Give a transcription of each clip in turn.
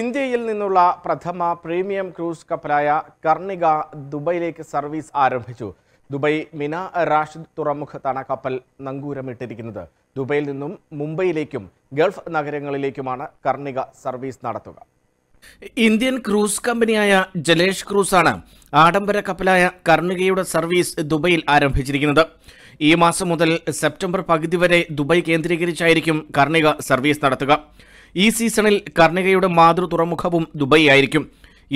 ഇന്ത്യയിൽ നിന്നുള്ള പ്രഥമ പ്രീമിയം ക്രൂസ് കപ്പലായ കർണിക ദുബൈയിലേക്ക് സർവീസ് ആരംഭിച്ചു ദുബൈ മിന റാഷിദ് തുറമുഖത്താണ് കപ്പൽ നങ്കൂരമിട്ടിരിക്കുന്നത് ദുബൈയിൽ നിന്നും മുംബൈയിലേക്കും ഗൾഫ് നഗരങ്ങളിലേക്കുമാണ് കർണിക സർവീസ് നടത്തുക ഇന്ത്യൻ ക്രൂസ് കമ്പനിയായ ജലേഷ് ക്രൂസാണ് ആഡംബര കപ്പലായ കർണികയുടെ സർവീസ് ദുബൈയിൽ ആരംഭിച്ചിരിക്കുന്നത് ഈ മാസം മുതൽ സെപ്റ്റംബർ പകുതി വരെ ദുബൈ കേന്ദ്രീകരിച്ചായിരിക്കും കർണിക സർവീസ് നടത്തുക ഈ സീസണിൽ കർണികയുടെ മാതൃ തുറമുഖവും ദുബൈ ആയിരിക്കും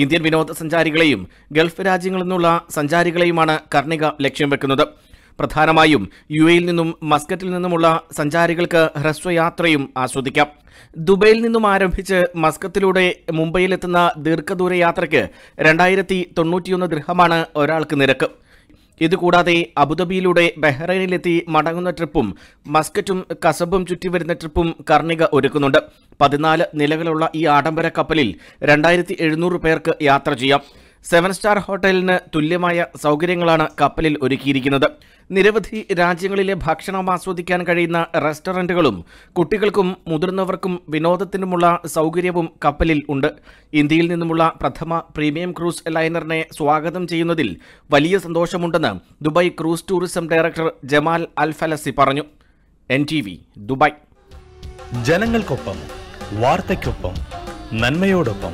ഇന്ത്യൻ വിനോദസഞ്ചാരികളെയും ഗൾഫ് രാജ്യങ്ങളിൽ നിന്നുള്ള സഞ്ചാരികളെയുമാണ് കർണിക ലക്ഷ്യം വെക്കുന്നത് പ്രധാനമായും യു എയിൽ നിന്നും മസ്കറ്റിൽ നിന്നുമുള്ള സഞ്ചാരികൾക്ക് ഹ്രസ്വയാത്രയും ആസ്വദിക്കാം ദുബൈയിൽ നിന്നും ആരംഭിച്ച് മസ്കത്തിലൂടെ മുംബൈയിലെത്തുന്ന ദീർഘദൂര യാത്രയ്ക്ക് രണ്ടായിരത്തി തൊണ്ണൂറ്റിയൊന്ന് ദൃഹമാണ് ഒരാൾക്ക് നിരക്ക് ഇതുകൂടാതെ അബുദാബിയിലൂടെ ബഹ്റൈനിലെത്തി മടങ്ങുന്ന ട്രിപ്പും മസ്കറ്റും കസബും ചുറ്റി വരുന്ന ട്രിപ്പും കർണിക ഒരുക്കുന്നുണ്ട് പതിനാല് നിലകളുള്ള ഈ ആഡംബര കപ്പലിൽ രണ്ടായിരത്തി പേർക്ക് യാത്ര ചെയ്യാം സെവൻ സ്റ്റാർ ഹോട്ടലിന് തുല്യമായ സൗകര്യങ്ങളാണ് കപ്പലിൽ ഒരുക്കിയിരിക്കുന്നത് നിരവധി രാജ്യങ്ങളിലെ ഭക്ഷണം ആസ്വദിക്കാൻ കഴിയുന്ന റെസ്റ്റോറൻറ്റുകളും കുട്ടികൾക്കും മുതിർന്നവർക്കും വിനോദത്തിനുമുള്ള സൗകര്യവും കപ്പലിൽ ഉണ്ട് ഇന്ത്യയിൽ നിന്നുമുള്ള പ്രഥമ പ്രീമിയം ക്രൂസ് ലൈനറിനെ സ്വാഗതം ചെയ്യുന്നതിൽ വലിയ സന്തോഷമുണ്ടെന്ന് Dubai cruise tourism director Jamal Al Falasi പറഞ്ഞു എൻ ടി വി ദുബായ് ജനങ്ങൾക്കൊപ്പം വാർത്തയ്ക്കൊപ്പം നന്മയോടൊപ്പം